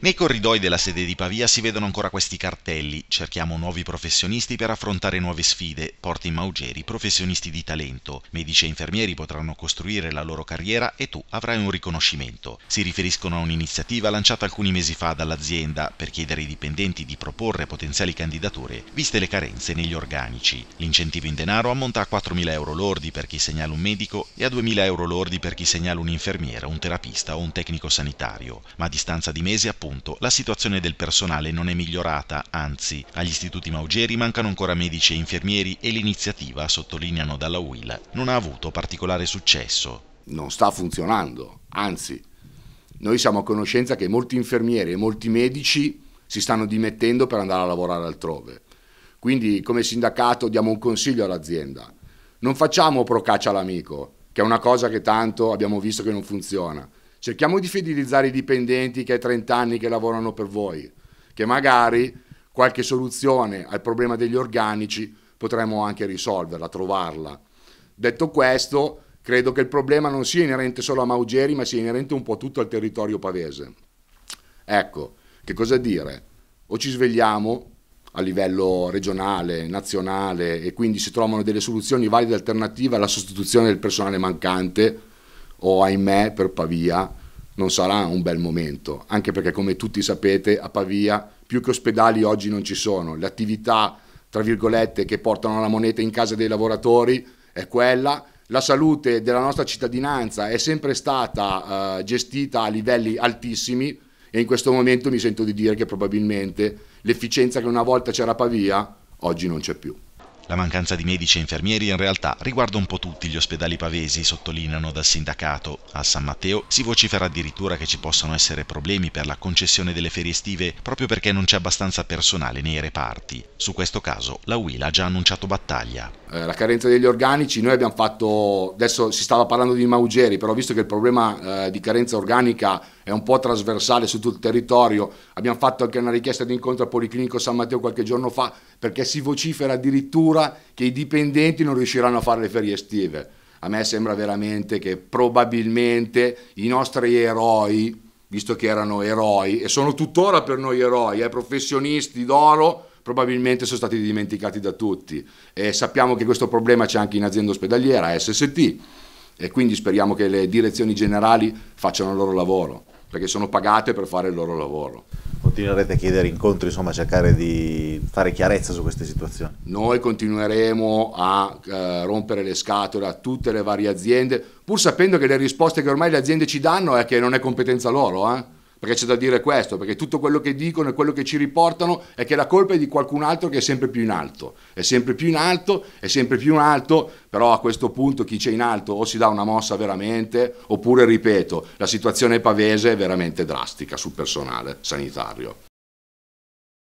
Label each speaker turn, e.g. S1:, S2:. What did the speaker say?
S1: Nei corridoi della sede di Pavia si vedono ancora questi cartelli. Cerchiamo nuovi professionisti per affrontare nuove sfide. Porti in Maugeri professionisti di talento. Medici e infermieri potranno costruire la loro carriera e tu avrai un riconoscimento. Si riferiscono a un'iniziativa lanciata alcuni mesi fa dall'azienda per chiedere ai dipendenti di proporre potenziali candidature, viste le carenze negli organici. L'incentivo in denaro ammonta a 4.000 euro lordi per chi segnala un medico e a 2.000 euro lordi per chi segnala un infermiera, un terapista o un tecnico sanitario. Ma a distanza di mesi appunto appunto, la situazione del personale non è migliorata, anzi, agli istituti maugeri mancano ancora medici e infermieri e l'iniziativa, sottolineano dalla UIL, non ha avuto particolare successo. Non sta funzionando, anzi, noi
S2: siamo a conoscenza che molti infermieri e molti medici si stanno dimettendo per andare a lavorare altrove. Quindi come sindacato diamo un consiglio all'azienda. Non facciamo procaccia all'amico, che è una cosa che tanto abbiamo visto che non funziona. Cerchiamo di fidelizzare i dipendenti che hai 30 anni che lavorano per voi, che magari qualche soluzione al problema degli organici potremmo anche risolverla, trovarla. Detto questo, credo che il problema non sia inerente solo a Maugeri, ma sia inerente un po' a tutto il territorio pavese. Ecco, che cosa dire? O ci svegliamo a livello regionale, nazionale e quindi si trovano delle soluzioni valide alternative alla sostituzione del personale mancante o ahimè per Pavia non sarà un bel momento, anche perché come tutti sapete a Pavia più che ospedali oggi non ci sono, le attività tra virgolette che portano la moneta in casa dei lavoratori è quella, la salute della nostra cittadinanza è sempre stata eh, gestita a livelli altissimi e in questo momento mi sento di dire che probabilmente l'efficienza che una volta c'era a Pavia
S1: oggi non c'è più. La mancanza di medici e infermieri in realtà riguarda un po' tutti gli ospedali pavesi, sottolineano dal sindacato. A San Matteo si vocifera addirittura che ci possano essere problemi per la concessione delle ferie estive proprio perché non c'è abbastanza personale nei reparti. Su questo caso la UIL ha già annunciato battaglia. Eh, la
S2: carenza degli organici, noi abbiamo fatto, adesso si stava parlando di Maugeri, però visto che il problema eh, di carenza organica è un po' trasversale su tutto il territorio. Abbiamo fatto anche una richiesta di incontro al Policlinico San Matteo qualche giorno fa perché si vocifera addirittura che i dipendenti non riusciranno a fare le ferie estive. A me sembra veramente che probabilmente i nostri eroi, visto che erano eroi e sono tuttora per noi eroi, eh, professionisti d'oro, probabilmente sono stati dimenticati da tutti. E sappiamo che questo problema c'è anche in azienda ospedaliera, SST, e quindi speriamo che le direzioni generali facciano il loro lavoro perché sono pagate per fare il loro lavoro. Continuerete a chiedere incontri, insomma, a cercare di fare chiarezza su queste situazioni? Noi continueremo a eh, rompere le scatole a tutte le varie aziende, pur sapendo che le risposte che ormai le aziende ci danno è che non è competenza loro. Eh? perché c'è da dire questo, perché tutto quello che dicono e quello che ci riportano è che la colpa è di qualcun altro che è sempre più in alto, è sempre più in alto, è sempre più in alto, però a questo punto chi c'è in alto o si dà una mossa veramente, oppure, ripeto, la situazione pavese è veramente drastica sul personale sanitario.